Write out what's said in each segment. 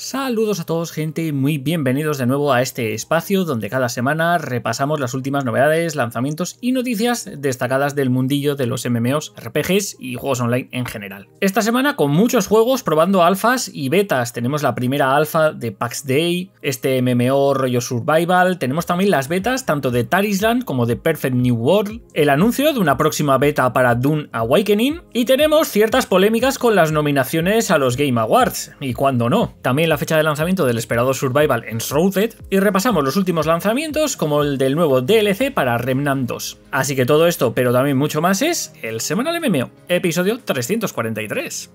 Saludos a todos gente muy bienvenidos de nuevo a este espacio donde cada semana repasamos las últimas novedades, lanzamientos y noticias destacadas del mundillo de los MMOs, RPGs y juegos online en general. Esta semana con muchos juegos probando alfas y betas, tenemos la primera alfa de Pax Day, este MMO rollo survival, tenemos también las betas tanto de Tarisland como de Perfect New World, el anuncio de una próxima beta para Dune Awakening y tenemos ciertas polémicas con las nominaciones a los Game Awards, y cuando no, también la fecha de lanzamiento del esperado Survival en Shrouded, y repasamos los últimos lanzamientos como el del nuevo DLC para Remnant 2. Así que todo esto, pero también mucho más, es el Semanal MMO, episodio 343.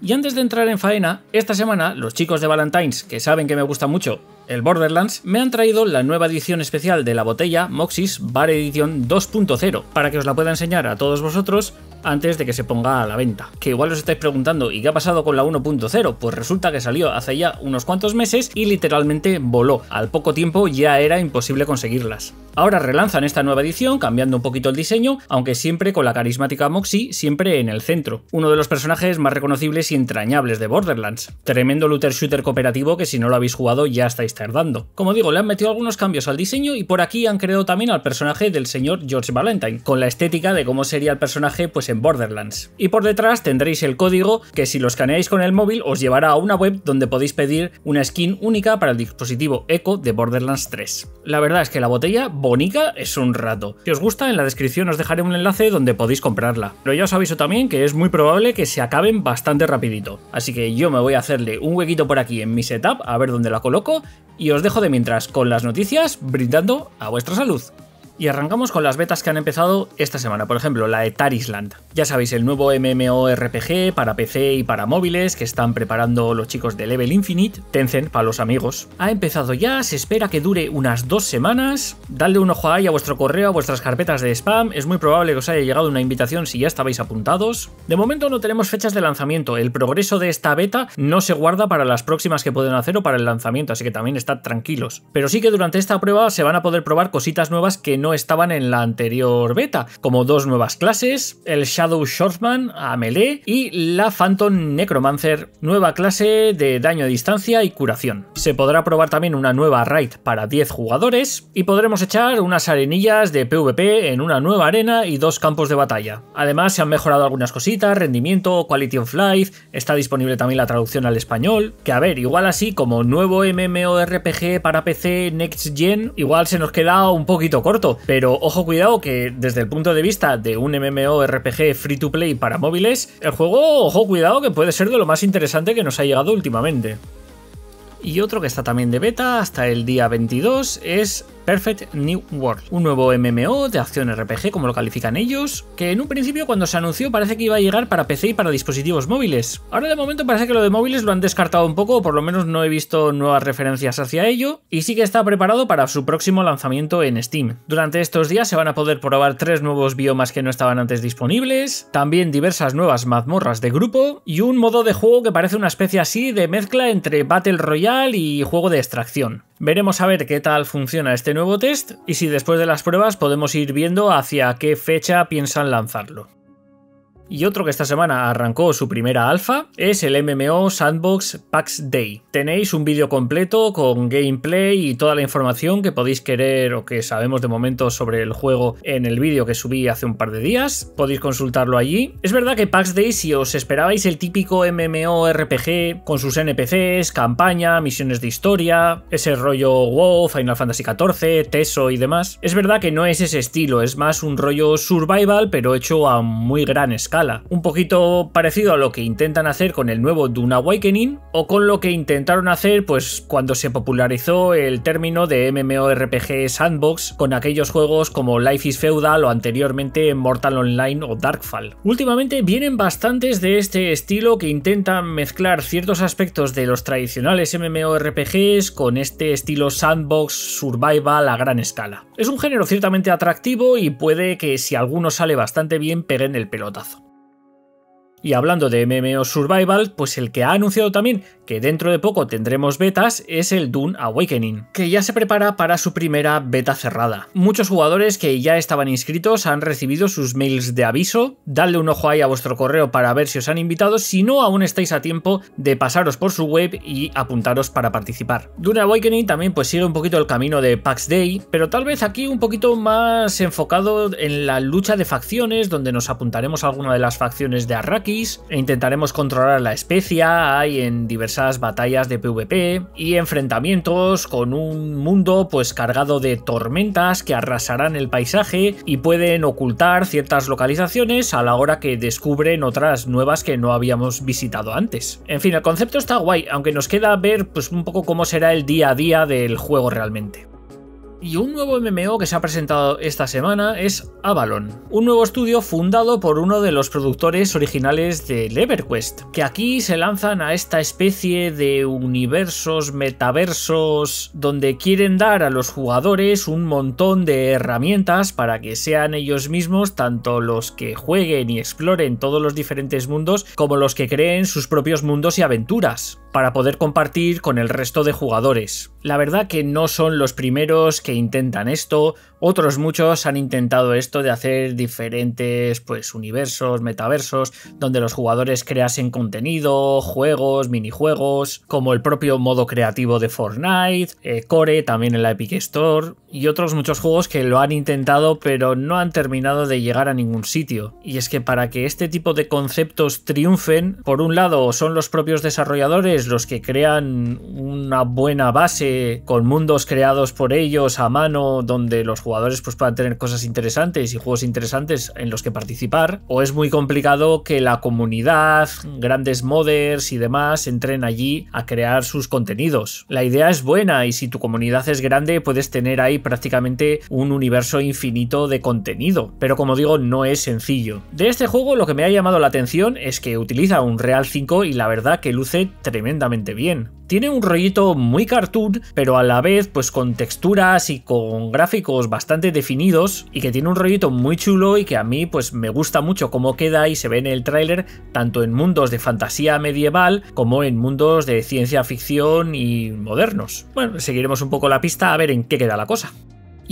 Y antes de entrar en faena, esta semana los chicos de Valentine's, que saben que me gusta mucho el Borderlands, me han traído la nueva edición especial de la botella Moxis Bar Edition 2.0 para que os la pueda enseñar a todos vosotros antes de que se ponga a la venta. Que igual os estáis preguntando, ¿y qué ha pasado con la 1.0? Pues resulta que salió hace ya unos cuantos meses y literalmente voló. Al poco tiempo ya era imposible conseguirlas. Ahora relanzan esta nueva edición, cambiando un poquito el diseño, aunque siempre con la carismática Moxie siempre en el centro. Uno de los personajes más reconocibles y entrañables de Borderlands. Tremendo looter shooter cooperativo que si no lo habéis jugado ya estáis tardando. Como digo, le han metido algunos cambios al diseño y por aquí han creado también al personaje del señor George Valentine, con la estética de cómo sería el personaje pues Borderlands. Y por detrás tendréis el código que si lo escaneáis con el móvil os llevará a una web donde podéis pedir una skin única para el dispositivo Echo de Borderlands 3. La verdad es que la botella bonica es un rato. Si os gusta, en la descripción os dejaré un enlace donde podéis comprarla. Pero ya os aviso también que es muy probable que se acaben bastante rapidito. Así que yo me voy a hacerle un huequito por aquí en mi setup a ver dónde la coloco y os dejo de mientras con las noticias brindando a vuestra salud. Y arrancamos con las betas que han empezado esta semana, por ejemplo, la de Tarisland. Ya sabéis, el nuevo MMORPG para PC y para móviles que están preparando los chicos de Level Infinite, Tencent para los amigos. Ha empezado ya, se espera que dure unas dos semanas. Dadle un ojo ahí a vuestro correo, a vuestras carpetas de spam, es muy probable que os haya llegado una invitación si ya estabais apuntados. De momento no tenemos fechas de lanzamiento, el progreso de esta beta no se guarda para las próximas que pueden hacer o para el lanzamiento, así que también estad tranquilos. Pero sí que durante esta prueba se van a poder probar cositas nuevas que no estaban en la anterior beta, como dos nuevas clases, el Shadow Shortman a melee y la Phantom Necromancer, nueva clase de daño a distancia y curación. Se podrá probar también una nueva raid para 10 jugadores y podremos echar unas arenillas de PvP en una nueva arena y dos campos de batalla. Además se han mejorado algunas cositas, rendimiento, quality of life, está disponible también la traducción al español, que a ver, igual así como nuevo MMORPG para PC Next Gen, igual se nos queda un poquito corto, pero ojo cuidado que desde el punto de vista de un MMORPG free to play para móviles, el juego, ojo cuidado que puede ser de lo más interesante que nos ha llegado últimamente. Y otro que está también de beta hasta el día 22 es Perfect New World, un nuevo MMO de acción RPG como lo califican ellos, que en un principio cuando se anunció parece que iba a llegar para PC y para dispositivos móviles. Ahora de momento parece que lo de móviles lo han descartado un poco, o por lo menos no he visto nuevas referencias hacia ello, y sí que está preparado para su próximo lanzamiento en Steam. Durante estos días se van a poder probar tres nuevos biomas que no estaban antes disponibles, también diversas nuevas mazmorras de grupo, y un modo de juego que parece una especie así de mezcla entre Battle Royale y juego de extracción. Veremos a ver qué tal funciona este nuevo test y si después de las pruebas podemos ir viendo hacia qué fecha piensan lanzarlo. Y otro que esta semana arrancó su primera alfa es el MMO Sandbox Pax Day. Tenéis un vídeo completo con gameplay y toda la información que podéis querer o que sabemos de momento sobre el juego en el vídeo que subí hace un par de días. Podéis consultarlo allí. Es verdad que Pax Day, si os esperabais el típico MMORPG con sus NPCs, campaña, misiones de historia, ese rollo WoW, Final Fantasy XIV, Teso y demás, es verdad que no es ese estilo, es más un rollo survival pero hecho a muy gran escala un poquito parecido a lo que intentan hacer con el nuevo Dune Awakening o con lo que intentaron hacer pues cuando se popularizó el término de MMORPG sandbox con aquellos juegos como Life is Feudal o anteriormente Mortal Online o Darkfall. Últimamente vienen bastantes de este estilo que intentan mezclar ciertos aspectos de los tradicionales MMORPGs con este estilo sandbox survival a gran escala. Es un género ciertamente atractivo y puede que si alguno sale bastante bien peguen el pelotazo. Y hablando de MMO Survival, pues el que ha anunciado también que dentro de poco tendremos betas es el Dune Awakening, que ya se prepara para su primera beta cerrada. Muchos jugadores que ya estaban inscritos han recibido sus mails de aviso, dadle un ojo ahí a vuestro correo para ver si os han invitado, si no aún estáis a tiempo de pasaros por su web y apuntaros para participar. Dune Awakening también pues sigue un poquito el camino de PAX Day, pero tal vez aquí un poquito más enfocado en la lucha de facciones, donde nos apuntaremos a alguna de las facciones de Arraki e intentaremos controlar la especia, hay en diversas batallas de PvP y enfrentamientos con un mundo pues cargado de tormentas que arrasarán el paisaje y pueden ocultar ciertas localizaciones a la hora que descubren otras nuevas que no habíamos visitado antes. En fin, el concepto está guay, aunque nos queda ver pues un poco cómo será el día a día del juego realmente. Y un nuevo MMO que se ha presentado esta semana es Avalon, un nuevo estudio fundado por uno de los productores originales de LeverQuest, que aquí se lanzan a esta especie de universos, metaversos, donde quieren dar a los jugadores un montón de herramientas para que sean ellos mismos, tanto los que jueguen y exploren todos los diferentes mundos, como los que creen sus propios mundos y aventuras para poder compartir con el resto de jugadores. La verdad que no son los primeros que intentan esto, otros muchos han intentado esto de hacer diferentes pues, universos, metaversos, donde los jugadores creasen contenido, juegos, minijuegos, como el propio modo creativo de Fortnite, eh, Core también en la Epic Store, y otros muchos juegos que lo han intentado pero no han terminado de llegar a ningún sitio. Y es que para que este tipo de conceptos triunfen, por un lado son los propios desarrolladores los que crean una buena base con mundos creados por ellos a mano donde los jugadores jugadores pues, puedan tener cosas interesantes y juegos interesantes en los que participar, o es muy complicado que la comunidad, grandes modders y demás entren allí a crear sus contenidos. La idea es buena y si tu comunidad es grande puedes tener ahí prácticamente un universo infinito de contenido, pero como digo no es sencillo. De este juego lo que me ha llamado la atención es que utiliza un Real 5 y la verdad que luce tremendamente bien. Tiene un rollito muy cartoon, pero a la vez pues con texturas y con gráficos bastante bastante definidos y que tiene un rollito muy chulo y que a mí pues me gusta mucho cómo queda y se ve en el tráiler tanto en mundos de fantasía medieval como en mundos de ciencia ficción y modernos. Bueno, seguiremos un poco la pista a ver en qué queda la cosa.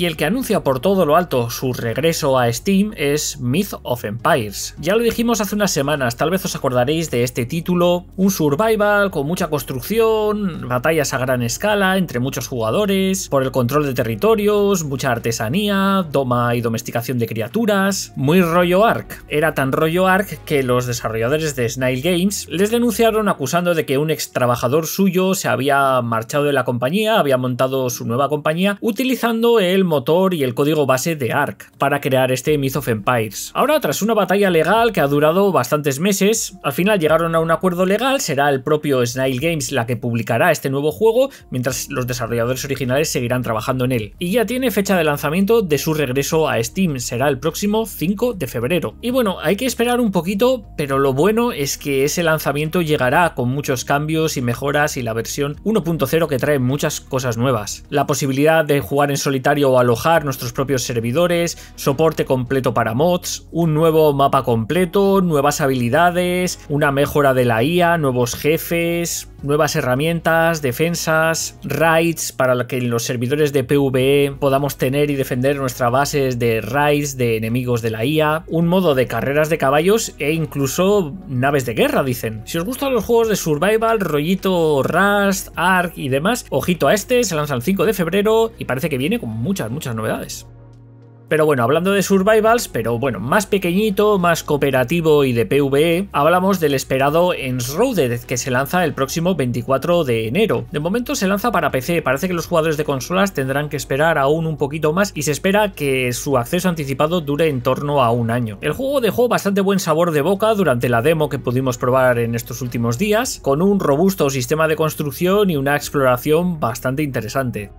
Y el que anuncia por todo lo alto su regreso a Steam es Myth of Empires. Ya lo dijimos hace unas semanas, tal vez os acordaréis de este título, un survival con mucha construcción, batallas a gran escala entre muchos jugadores, por el control de territorios, mucha artesanía, doma y domesticación de criaturas, muy rollo Ark. Era tan rollo Ark que los desarrolladores de Snail Games les denunciaron acusando de que un ex trabajador suyo se había marchado de la compañía, había montado su nueva compañía utilizando el motor y el código base de ARC para crear este Myth of Empires. Ahora, tras una batalla legal que ha durado bastantes meses, al final llegaron a un acuerdo legal, será el propio Snail Games la que publicará este nuevo juego, mientras los desarrolladores originales seguirán trabajando en él. Y ya tiene fecha de lanzamiento de su regreso a Steam, será el próximo 5 de febrero. Y bueno, hay que esperar un poquito, pero lo bueno es que ese lanzamiento llegará con muchos cambios y mejoras y la versión 1.0 que trae muchas cosas nuevas. La posibilidad de jugar en solitario alojar nuestros propios servidores, soporte completo para mods, un nuevo mapa completo, nuevas habilidades, una mejora de la IA, nuevos jefes, nuevas herramientas, defensas, raids para que en los servidores de PvE podamos tener y defender nuestras bases de raids de enemigos de la IA, un modo de carreras de caballos e incluso naves de guerra, dicen. Si os gustan los juegos de survival, rollito Rust, Ark y demás, ojito a este, se lanza el 5 de febrero y parece que viene con mucha muchas, novedades. Pero bueno, hablando de survivals, pero bueno, más pequeñito, más cooperativo y de PvE, hablamos del esperado Enshrouded, que se lanza el próximo 24 de enero. De momento se lanza para PC, parece que los jugadores de consolas tendrán que esperar aún un poquito más y se espera que su acceso anticipado dure en torno a un año. El juego dejó bastante buen sabor de boca durante la demo que pudimos probar en estos últimos días, con un robusto sistema de construcción y una exploración bastante interesante.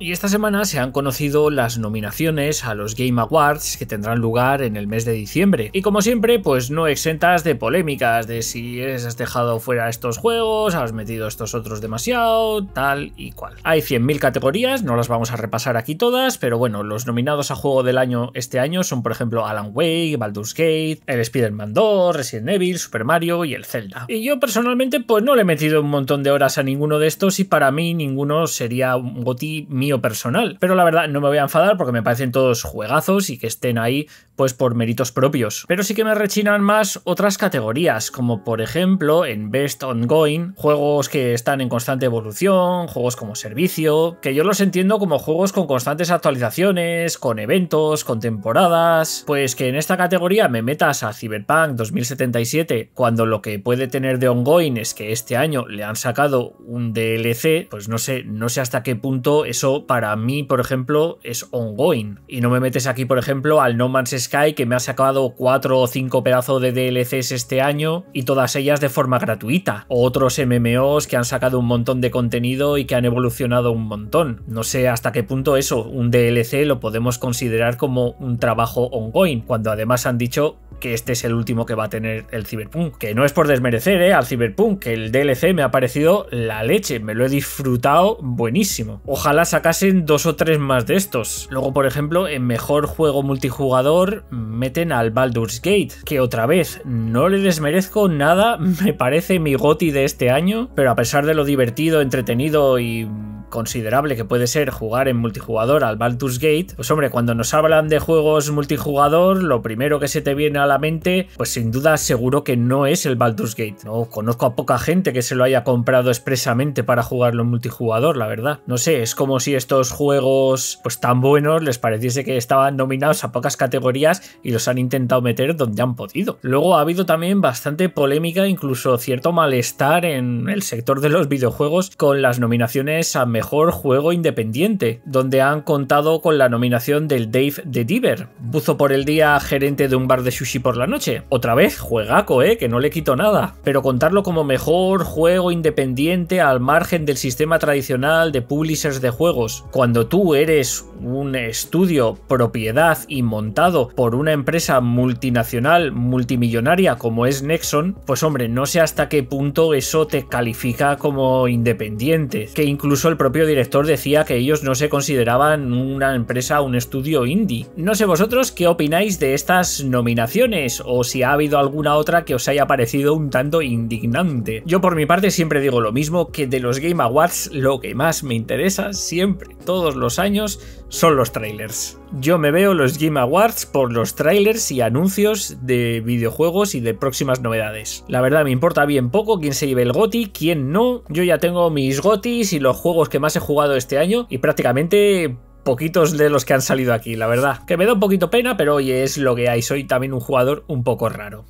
Y esta semana se han conocido las nominaciones a los Game Awards que tendrán lugar en el mes de diciembre. Y como siempre, pues no exentas de polémicas, de si has dejado fuera estos juegos, has metido estos otros demasiado, tal y cual. Hay 100.000 categorías, no las vamos a repasar aquí todas, pero bueno, los nominados a juego del año este año son por ejemplo Alan Wake, Baldur's Gate, el Spider-Man 2, Resident Evil, Super Mario y el Zelda. Y yo personalmente pues no le he metido un montón de horas a ninguno de estos y para mí ninguno sería un goti mío personal. Pero la verdad no me voy a enfadar porque me parecen todos juegazos y que estén ahí pues por méritos propios. Pero sí que me rechinan más otras categorías, como por ejemplo en Best Ongoing, juegos que están en constante evolución, juegos como servicio, que yo los entiendo como juegos con constantes actualizaciones, con eventos, con temporadas, pues que en esta categoría me metas a Cyberpunk 2077 cuando lo que puede tener de ongoing es que este año le han sacado un DLC, pues no sé, no sé hasta qué punto eso para mí, por ejemplo, es ongoing. Y no me metes aquí, por ejemplo, al No Man's Sky, que me ha sacado cuatro o cinco pedazos de DLCs este año y todas ellas de forma gratuita. O otros MMOs que han sacado un montón de contenido y que han evolucionado un montón. No sé hasta qué punto eso, un DLC lo podemos considerar como un trabajo ongoing, cuando además han dicho que este es el último que va a tener el Cyberpunk. Que no es por desmerecer eh, al Cyberpunk, que el DLC me ha parecido la leche, me lo he disfrutado buenísimo. Ojalá sacar hacen dos o tres más de estos. Luego, por ejemplo, en mejor juego multijugador meten al Baldur's Gate, que otra vez no le desmerezco nada, me parece mi goti de este año, pero a pesar de lo divertido, entretenido y considerable que puede ser jugar en multijugador al Baldur's Gate, pues hombre, cuando nos hablan de juegos multijugador, lo primero que se te viene a la mente, pues sin duda seguro que no es el Baldur's Gate. No conozco a poca gente que se lo haya comprado expresamente para jugarlo en multijugador, la verdad. No sé, es como si estos juegos pues tan buenos les pareciese que estaban nominados a pocas categorías y los han intentado meter donde han podido. Luego ha habido también bastante polémica, incluso cierto malestar en el sector de los videojuegos con las nominaciones a mejor juego independiente, donde han contado con la nominación del Dave de Diver, buzo por el día gerente de un bar de sushi por la noche. Otra vez, juegaco, eh, que no le quito nada. Pero contarlo como mejor juego independiente al margen del sistema tradicional de publishers de juegos. Cuando tú eres un estudio propiedad y montado por una empresa multinacional multimillonaria como es Nexon, pues hombre, no sé hasta qué punto eso te califica como independiente. Que incluso el el propio director decía que ellos no se consideraban una empresa, un estudio indie. No sé vosotros qué opináis de estas nominaciones o si ha habido alguna otra que os haya parecido un tanto indignante. Yo por mi parte siempre digo lo mismo, que de los Game Awards lo que más me interesa siempre, todos los años, son los trailers. Yo me veo los Game Awards por los trailers y anuncios de videojuegos y de próximas novedades. La verdad me importa bien poco quién se lleve el GOTI, quién no. Yo ya tengo mis GOTIs y los juegos que más he jugado este año y prácticamente poquitos de los que han salido aquí, la verdad. Que me da un poquito pena, pero oye, es lo que hay. Soy también un jugador un poco raro.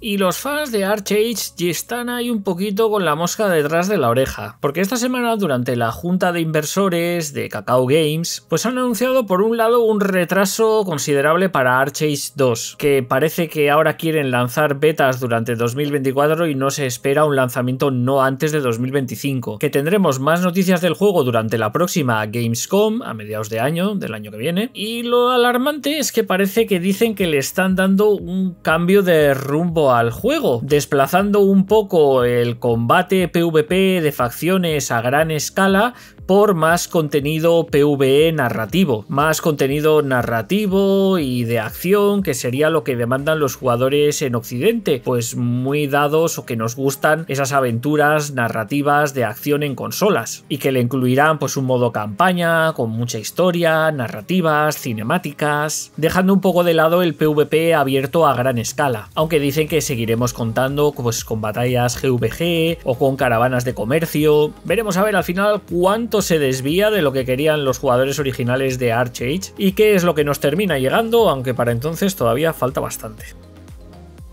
Y los fans de Archage ya están ahí un poquito con la mosca detrás de la oreja, porque esta semana durante la junta de inversores de Cacao Games, pues han anunciado por un lado un retraso considerable para Archage 2, que parece que ahora quieren lanzar betas durante 2024 y no se espera un lanzamiento no antes de 2025, que tendremos más noticias del juego durante la próxima Gamescom a mediados de año, del año que viene, y lo alarmante es que parece que dicen que le están dando un cambio de rumbo al juego, desplazando un poco el combate PvP de facciones a gran escala por más contenido PvE narrativo, más contenido narrativo y de acción que sería lo que demandan los jugadores en Occidente, pues muy dados o que nos gustan esas aventuras narrativas de acción en consolas y que le incluirán pues un modo campaña con mucha historia, narrativas, cinemáticas, dejando un poco de lado el PvP abierto a gran escala, aunque dicen que seguiremos contando pues, con batallas GVG o con caravanas de comercio. Veremos a ver al final cuánto se desvía de lo que querían los jugadores originales de Archage y qué es lo que nos termina llegando, aunque para entonces todavía falta bastante.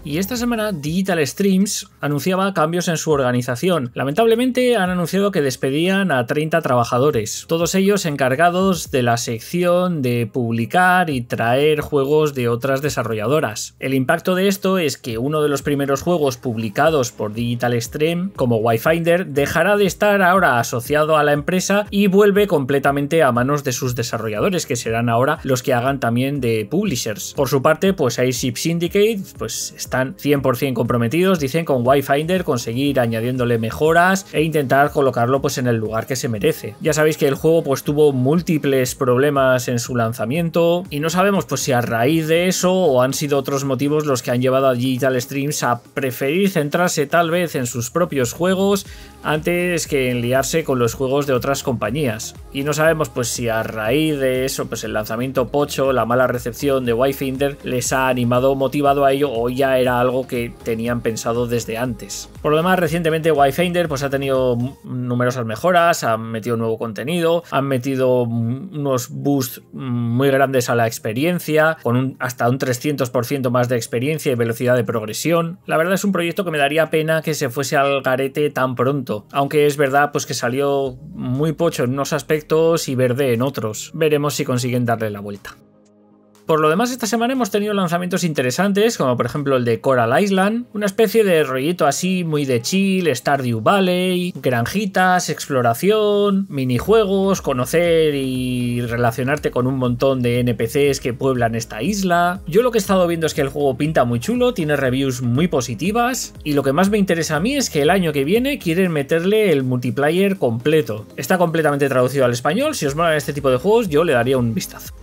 Y esta semana Digital Streams anunciaba cambios en su organización. Lamentablemente han anunciado que despedían a 30 trabajadores, todos ellos encargados de la sección de publicar y traer juegos de otras desarrolladoras. El impacto de esto es que uno de los primeros juegos publicados por Digital Stream, como Wayfinder, dejará de estar ahora asociado a la empresa y vuelve completamente a manos de sus desarrolladores, que serán ahora los que hagan también de publishers. Por su parte, pues Airship Syndicate pues está 100% comprometidos, dicen con WiFinder conseguir añadiéndole mejoras e intentar colocarlo pues en el lugar que se merece. Ya sabéis que el juego pues tuvo múltiples problemas en su lanzamiento y no sabemos pues si a raíz de eso o han sido otros motivos los que han llevado a Digital Streams a preferir centrarse tal vez en sus propios juegos antes que en liarse con los juegos de otras compañías. Y no sabemos pues si a raíz de eso pues el lanzamiento pocho, la mala recepción de wi les ha animado motivado a ello o ya era algo que tenían pensado desde antes. Por lo demás, recientemente Wayfinder pues, ha tenido numerosas mejoras, han metido nuevo contenido, han metido unos boosts muy grandes a la experiencia, con hasta un 300% más de experiencia y velocidad de progresión. La verdad es un proyecto que me daría pena que se fuese al garete tan pronto, aunque es verdad pues que salió muy pocho en unos aspectos y verde en otros. Veremos si consiguen darle la vuelta. Por lo demás, esta semana hemos tenido lanzamientos interesantes, como por ejemplo el de Coral Island, una especie de rollito así muy de chill, Stardew Valley, granjitas, exploración, minijuegos, conocer y relacionarte con un montón de NPCs que pueblan esta isla. Yo lo que he estado viendo es que el juego pinta muy chulo, tiene reviews muy positivas, y lo que más me interesa a mí es que el año que viene quieren meterle el multiplayer completo. Está completamente traducido al español, si os molan este tipo de juegos yo le daría un vistazo.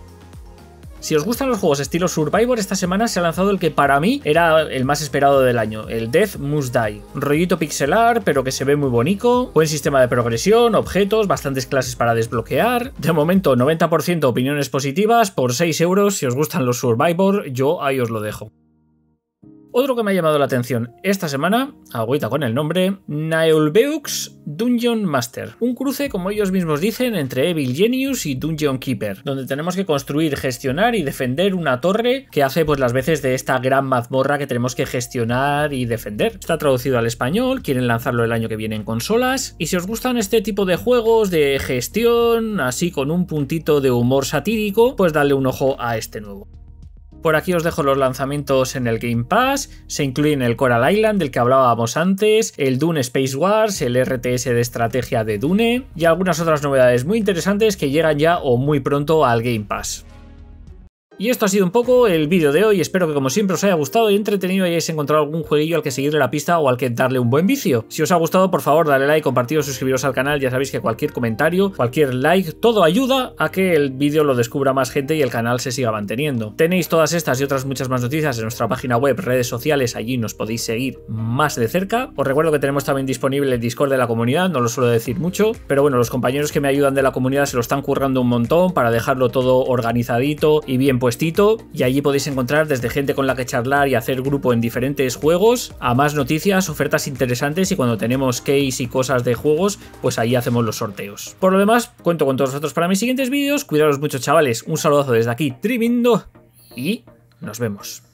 Si os gustan los juegos estilo Survivor, esta semana se ha lanzado el que para mí era el más esperado del año, el Death Must Die. Rollito pixelar, pero que se ve muy bonito, buen sistema de progresión, objetos, bastantes clases para desbloquear. De momento, 90% opiniones positivas por 6 euros. Si os gustan los Survivor, yo ahí os lo dejo. Otro que me ha llamado la atención esta semana, agüita con el nombre, Naeulbeux Dungeon Master. Un cruce, como ellos mismos dicen, entre Evil Genius y Dungeon Keeper, donde tenemos que construir, gestionar y defender una torre que hace pues las veces de esta gran mazmorra que tenemos que gestionar y defender. Está traducido al español, quieren lanzarlo el año que viene en consolas, y si os gustan este tipo de juegos de gestión, así con un puntito de humor satírico, pues dale un ojo a este nuevo. Por aquí os dejo los lanzamientos en el Game Pass, se incluyen el Coral Island del que hablábamos antes, el Dune Space Wars, el RTS de estrategia de Dune y algunas otras novedades muy interesantes que llegan ya o muy pronto al Game Pass. Y esto ha sido un poco el vídeo de hoy, espero que como siempre os haya gustado y entretenido y hayáis encontrado algún jueguillo al que seguirle la pista o al que darle un buen vicio. Si os ha gustado, por favor, dale like, compartidos, suscribiros al canal, ya sabéis que cualquier comentario, cualquier like, todo ayuda a que el vídeo lo descubra más gente y el canal se siga manteniendo. Tenéis todas estas y otras muchas más noticias en nuestra página web, redes sociales, allí nos podéis seguir más de cerca. Os recuerdo que tenemos también disponible el Discord de la comunidad, no lo suelo decir mucho, pero bueno, los compañeros que me ayudan de la comunidad se lo están currando un montón para dejarlo todo organizadito y bien puestito y allí podéis encontrar desde gente con la que charlar y hacer grupo en diferentes juegos, a más noticias, ofertas interesantes y cuando tenemos case y cosas de juegos, pues ahí hacemos los sorteos. Por lo demás, cuento con todos vosotros para mis siguientes vídeos, cuidaros mucho chavales, un saludazo desde aquí, tremendo y nos vemos.